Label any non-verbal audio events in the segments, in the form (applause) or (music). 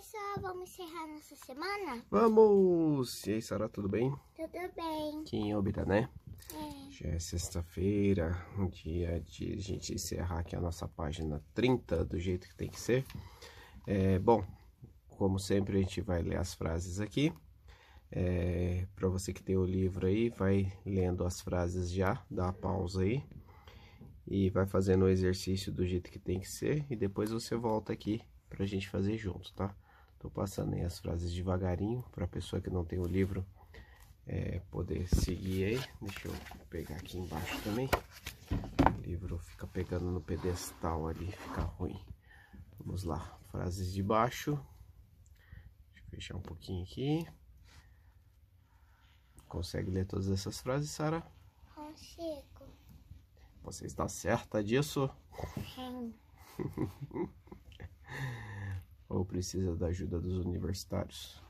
pessoal, vamos encerrar nossa semana? Vamos! E aí, Sara, tudo bem? Tudo bem. Que em óbita, é né? É. Já é sexta-feira, um dia de a gente encerrar aqui a nossa página 30 do jeito que tem que ser. É, bom, como sempre, a gente vai ler as frases aqui. É, para você que tem o livro aí, vai lendo as frases já, dá uma pausa aí e vai fazendo o exercício do jeito que tem que ser e depois você volta aqui para a gente fazer junto, tá? Estou passando aí as frases devagarinho para a pessoa que não tem o livro é, poder seguir aí. Deixa eu pegar aqui embaixo também. O livro fica pegando no pedestal ali, fica ruim. Vamos lá, frases de baixo. Deixa eu fechar um pouquinho aqui. Consegue ler todas essas frases, Sara? Consigo. Você está certa disso? Sim. (laughs) Ou precisa da ajuda dos universitários?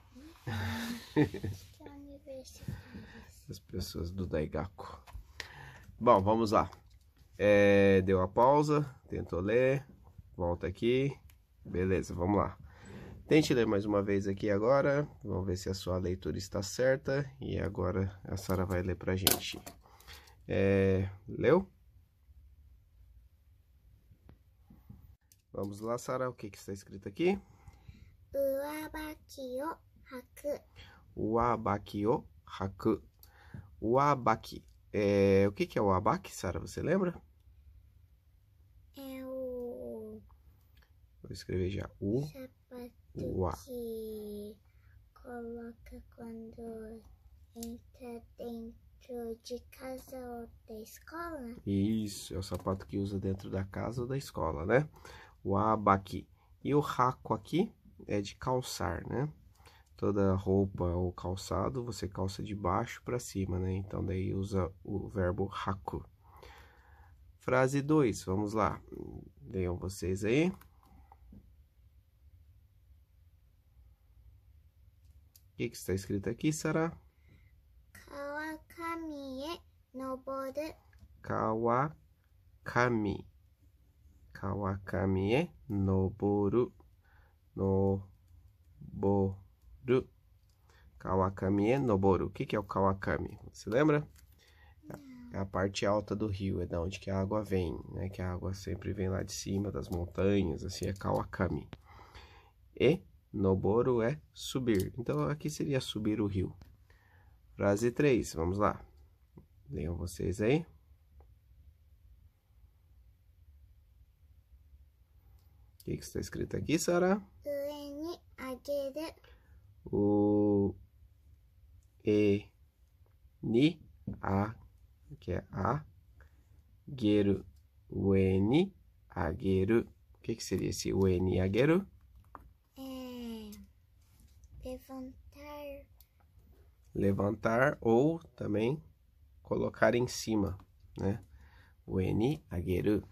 (laughs) As pessoas do Daigaku. Bom, vamos lá. É, deu a pausa, tentou ler, volta aqui. Beleza, vamos lá. Tente ler mais uma vez aqui agora. Vamos ver se a sua leitura está certa. E agora a Sara vai ler pra gente. É, leu? Vamos lá, Sara, o que, que está escrito aqui? Uabakio haku. Uabakio haku. Uabaki. É, o que, que é o abaki, Sara? Você lembra? É o. Vou escrever já. O. Sapato que coloca quando entra dentro de casa ou da escola. Isso, é o sapato que usa dentro da casa ou da escola, né? o aba aqui. E o raco aqui é de calçar, né? Toda roupa ou calçado você calça de baixo para cima, né? Então daí usa o verbo raco. Frase 2, vamos lá. Leiam vocês aí. O que, que está escrito aqui, Sara? Kawakami no noboru. Kawakami. Kawakami e Noboru. O que, que é o Kawakami? Você lembra? É a parte alta do rio, é da onde que a água vem, né? Que a água sempre vem lá de cima, das montanhas, assim, é Kawakami. E Noboru é subir. Então, aqui seria subir o rio. Frase 3, vamos lá. Leiam vocês aí. que está escrito aqui, Sara? O E Ni A que é A Geru Weni Ageru O que, que seria esse Weni Ageru? É, levantar Levantar ou também colocar em cima, né? Weni Ageru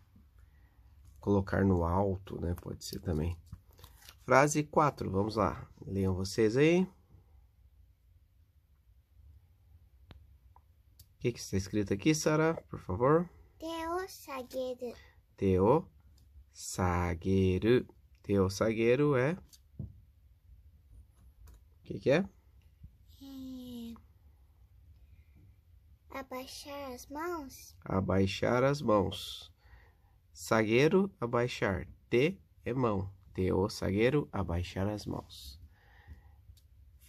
colocar no alto, né? Pode ser também. Frase 4, vamos lá. Leiam vocês aí. O que, que está escrito aqui, Sara? Por favor. Teo Sageru. Teo Sageru. Teo Sageru é... O que, que é? é? Abaixar as mãos. Abaixar as mãos. Zagueiro, abaixar. Te é mão. Te é o zagueiro, abaixar as mãos.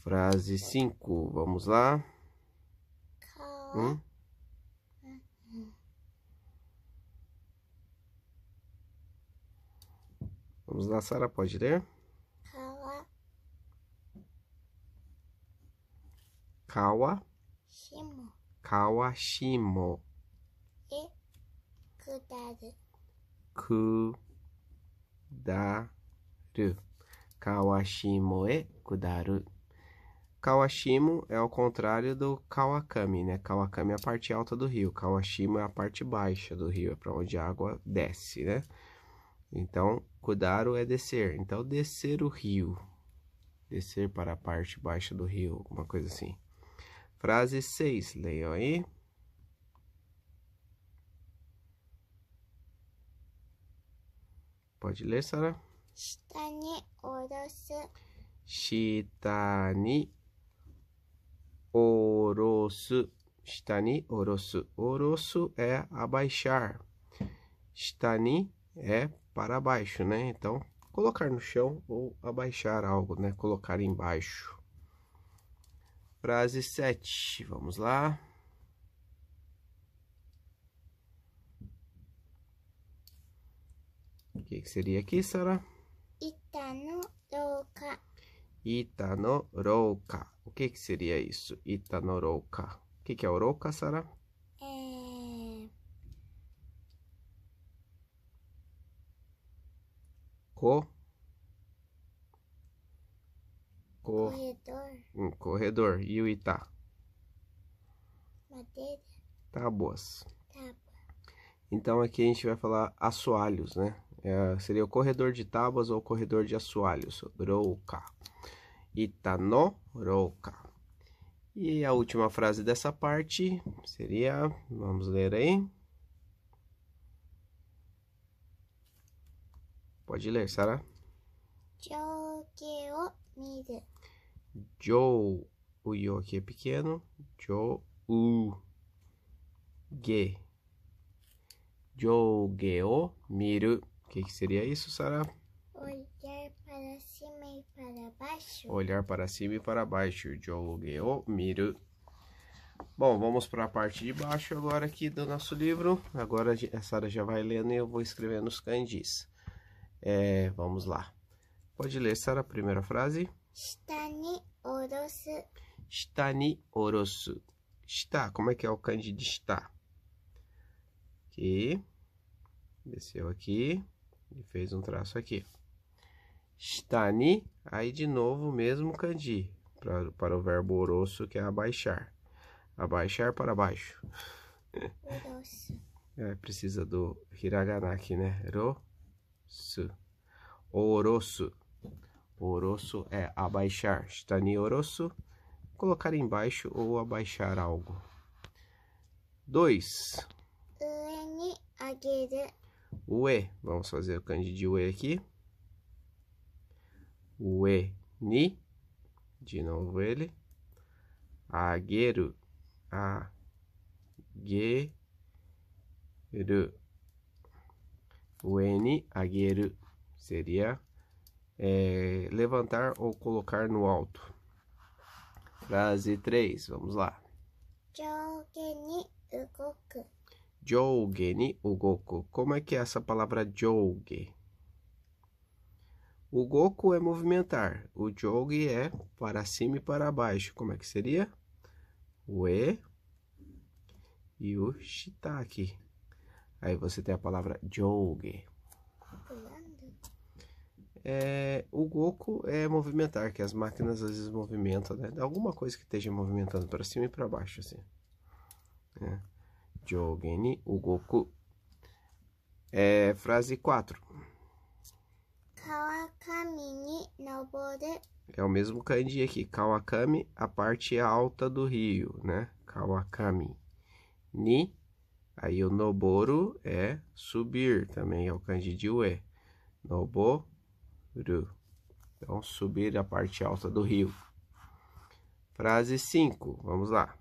Frase 5, vamos lá. Hum? Vamos lá, Sara, pode ler? Kawa. Kawa. Shimo. Kawashimo. E cuidado kudaru. Kawashimo é kudaru. Kawashimo é ao contrário do Kawakami, né? Kawakami é a parte alta do rio, Kawashimo é a parte baixa do rio, é para onde a água desce, né? Então, kudaru é descer. Então, descer o rio. Descer para a parte baixa do rio, uma coisa assim. Frase 6, leiam aí. Pode ler, Sara? Shitani orosu. Shitani orosu. Shitani orosu. Orosu é abaixar. Shitani é para baixo, né? Então, colocar no chão ou abaixar algo, né? Colocar embaixo. Frase 7. Vamos lá. O que, que seria aqui, Sara? Itanorouka. Itanorouka. O que, que seria isso? Itanorouka. O que, que é orouka, Sara? É... Co... Co... Corredor. Um corredor. E o Ita Madeira. Tábuas. Tábuas. Então aqui a gente vai falar assoalhos, né? é, seria o corredor de tábuas ou o corredor de assoalhos, rouca. Itano roka E a última frase dessa parte seria, vamos ler aí. Pode ler, Sara. Jogue o miru. Jou, o yo aqui é pequeno. Jou, ge. Jouge o miru. O que, que seria isso, Sara? Olhar para cima e para baixo. Olhar para cima e para baixo. Jogeo miru. Bom, vamos para a parte de baixo agora aqui do nosso livro. Agora a Sara já vai lendo e eu vou escrevendo os kanjis. É, vamos lá. Pode ler, Sara, a primeira frase. Stani orosu. Stani orosu. Está, como é que é o kanji de está? Aqui. Desceu aqui. E fez um traço aqui. Stani, aí de novo o mesmo kanji, pra, para o verbo orosso, que é abaixar. Abaixar para baixo. Orosso. (laughs) É, precisa do hiragana aqui, né? Ro-su. Orosso. Orosso é abaixar. Stani orosso, colocar embaixo ou abaixar algo. 2 o e Vamos fazer o kanji de aqui aqui. e ni. De novo ele. Ageru. A. Ge. Ru. Ue ni ageru. Seria é, levantar ou colocar no alto. Frase 3, vamos lá. Jogue ni jouge ni ugoku. Como é que é essa palavra jouge? O goku é movimentar. O jouge é para cima e para baixo. Como é que seria? O e e o shiitake. Aí você tem a palavra jouge. É, o Goku é movimentar, que as máquinas às vezes movimentam, né? Alguma coisa que esteja movimentando para cima e para baixo, assim. É. 上下に動くえーフラージ Kawakami ni nobore. É o mesmo kanji aqui. Kawakami, a parte alta do rio, né? Kawakami. Ni, aí o noboru é subir, também é o kanji de ue. Noboru. Então, subir a parte alta do rio. Frase 5, vamos lá.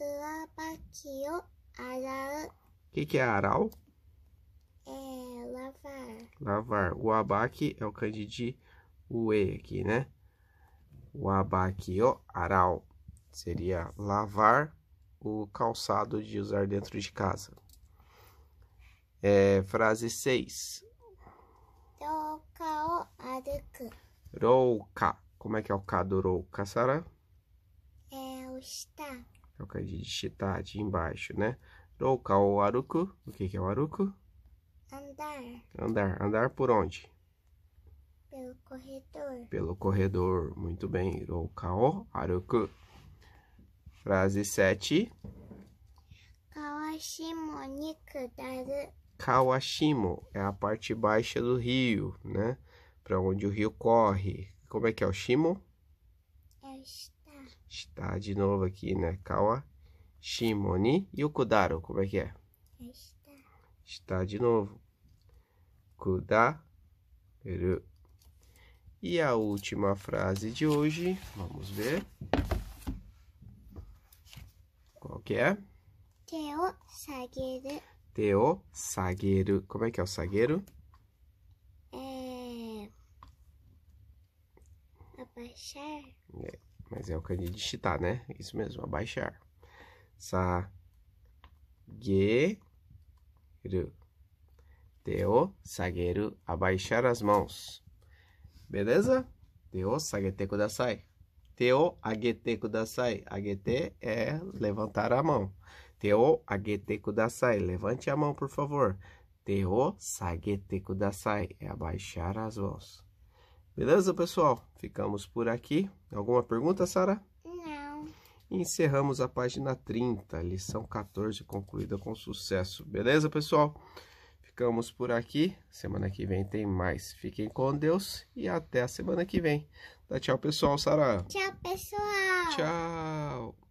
Labakio Aral. O que, que é aral? É lavar. Lavar. O abaque é o candidi ue aqui, né? O abaque, ó, aral. Seria lavar o calçado de usar dentro de casa. É, frase 6. Rouca o arca. Rouca. Como é que é o K do rouca, Sara? É o está é o kanji de chitar de embaixo, né? ou aruku, o que, que é o aruku? Andar. Andar, andar por onde? Pelo corredor. Pelo corredor, muito bem. ou aruku. Frase 7. Kawashimo nikudaru. Kawashimo é a parte baixa do rio, né? Para onde o rio corre. Como é que é o shimo? É o Está de novo aqui, né? Kawa, Shimoni e o Kudaro. Como é que é? Está. Está de novo. Kudaru. E a última frase de hoje, vamos ver. Qual que é? Teo sageru. Teo sageru. Como é que é o sageru? É... Abaixar. É. Mas é o de chitar, tá, né? Isso mesmo, abaixar. Sa. Ge. Ru. Deo. Sageru. Abaixar as mãos. Beleza? Deo. Sagete kudasai. Teo. Agete kudasai. Agete é levantar a mão. Teo. Agete kudasai. Levante a mão, por favor. Teo. Sagete kudasai. É abaixar as mãos. Beleza, pessoal? Ficamos por aqui. Alguma pergunta, Sara? Não. Encerramos a página 30, lição 14, concluída com sucesso. Beleza, pessoal? Ficamos por aqui. Semana que vem tem mais. Fiquem com Deus e até a semana que vem. tchau, pessoal. Sara. Tchau, pessoal. Tchau.